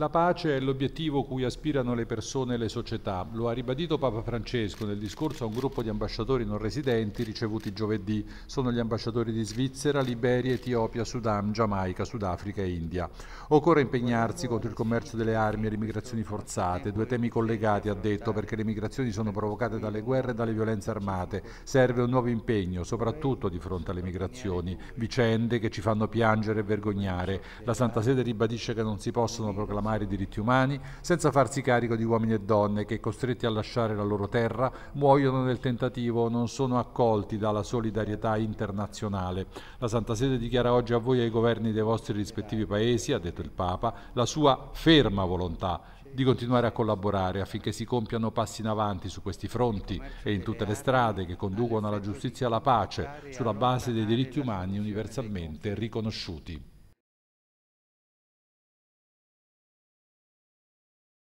La pace è l'obiettivo cui aspirano le persone e le società. Lo ha ribadito Papa Francesco nel discorso a un gruppo di ambasciatori non residenti ricevuti giovedì. Sono gli ambasciatori di Svizzera, Liberia, Etiopia, Sudan, Giamaica, Sudafrica e India. Occorre impegnarsi contro il commercio delle armi e le migrazioni forzate, due temi collegati, ha detto, perché le migrazioni sono provocate dalle guerre e dalle violenze armate. Serve un nuovo impegno, soprattutto di fronte alle migrazioni, vicende che ci fanno piangere e vergognare. La Santa Sede ribadisce che non si possono proclamare affermare i diritti umani, senza farsi carico di uomini e donne che, costretti a lasciare la loro terra, muoiono nel tentativo, non sono accolti dalla solidarietà internazionale. La Santa Sede dichiara oggi a voi e ai governi dei vostri rispettivi paesi, ha detto il Papa, la sua ferma volontà di continuare a collaborare affinché si compiano passi in avanti su questi fronti e in tutte le strade che conducono alla giustizia e alla pace sulla base dei diritti umani universalmente riconosciuti.